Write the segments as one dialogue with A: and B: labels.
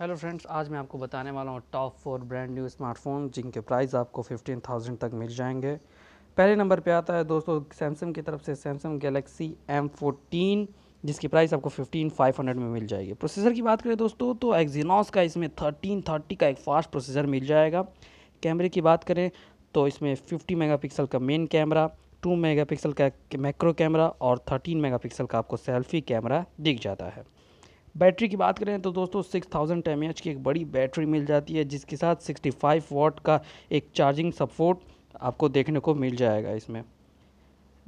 A: hello friends आज मैं आपको बताने वाला हूँ top four brand new smartphone जिनके प्राइस आपको फिफ्टीन थाउजेंड तक मिल जाएंगे पहले नंबर पे आता है दोस्तों सैमसंग की तरफ से सैमसंग गैलेक्सी एम फोर्टीन जिसकी प्राइस आपको फिफ्टीन फाइव हंड्रेड में मिल जाएगी प्रोसेसर की बात करें दोस्तों तो एक्जीनॉस का इसमें थर्टीन थर्टी का एक फास्ट प्रोसेसर मिल जाएगा कैमरे की बात करें तो इसमें फिफ्टी मेगा का मेन कैमरा टू मेगा का मैक्रो कैमरा और थर्टीन मेगा का आपको सेल्फी कैमरा दिख जाता है बैटरी की बात करें तो दोस्तों 6000 थाउजेंड एम की एक बड़ी बैटरी मिल जाती है जिसके साथ 65 वॉट का एक चार्जिंग सपोर्ट आपको देखने को मिल जाएगा इसमें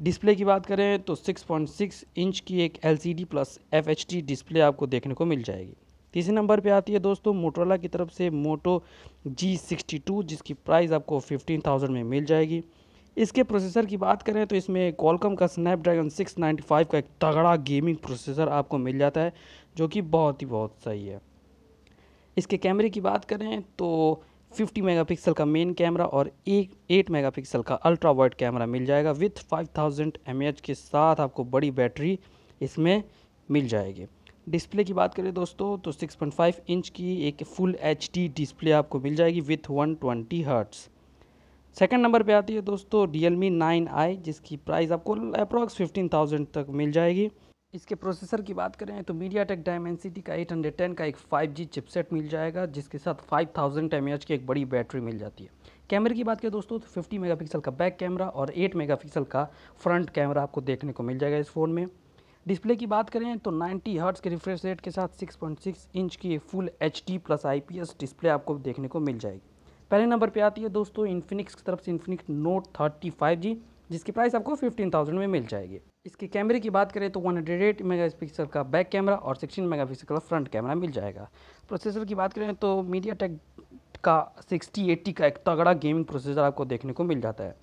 A: डिस्प्ले की बात करें तो 6.6 इंच की एक एल प्लस एफ डिस्प्ले आपको देखने को मिल जाएगी तीसरे नंबर पे आती है दोस्तों मोटरोला की तरफ से मोटो जी सिक्सटी टू जिसकी प्राइस आपको फिफ्टीन थाउजेंड में मिल जाएगी इसके प्रोसेसर की बात करें तो इसमें कॉलकम का स्नैपड्रैगन 695 का एक तगड़ा गेमिंग प्रोसेसर आपको मिल जाता है जो कि बहुत ही बहुत सही है इसके कैमरे की बात करें तो 50 मेगापिक्सल का मेन कैमरा और एक 8 मेगापिक्सल का अल्ट्रा वाइड कैमरा मिल जाएगा विथ 5000 थाउजेंड के साथ आपको बड़ी बैटरी इसमें मिल जाएगी डिस्प्ले की बात करें दोस्तों तो 6.5 इंच की एक फुल एच डिस्प्ले आपको मिल जाएगी विथ 120 ट्वेंटी सेकंड नंबर पे आती है दोस्तों रियल मी नाइन आई जिसकी प्राइस आपको अप्रॉक्स फिफ्टीन थाउजेंड तक मिल जाएगी इसके प्रोसेसर की बात करें तो मीडिया टेक डायमेंसिटी का 810 का एक 5G चिपसेट मिल जाएगा जिसके साथ 5000 थाउजेंड की एक बड़ी बैटरी मिल जाती है कैमरे की बात करें दोस्तों तो 50 मेगापिक्सल का बैक कैमरा और 8 मेगापिक्सल का फ्रंट कैमरा आपको देखने को मिल जाएगा इस फ़ोन में डिस्प्ले की बात करें तो 90 हर्ट्स के रिफ्रेश रेट के साथ 6.6 इंच की full H plus I display आपको देखने को मिल जाएगी पहले नंबर पे आती है दोस्तों इन्फिनिक्स की तरफ से Infinix Note thirty five G जिसकी प्राइस आपको फिफ्टीन थाउजेंड में मिल जाएगी इसके कैमरे की बात करें तो one hundred eight mega pixel का बैक कैमरा और सिक्सटीन मेगा पिक्सल का फ्रंट कैमरा मिल जाएगा प्रोसेसर की बात करें तो मीडिया टेक का सिक्सटी एट्टी का एक तगड़ा गेमिंग प्रोसेसर आपको देखने को मिल जाता है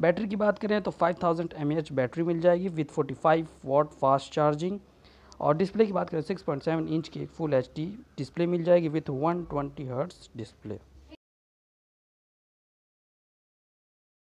A: बैटरी की बात करें तो फाइव थाउजेंड बैटरी मिल जाएगी with five watt fast charging और डिस्प्ले की बात करें 6.7 इंच की फुल एच डिस्प्ले मिल जाएगी विथ 120 ट्वेंटी हर्ट्स डिस्प्ले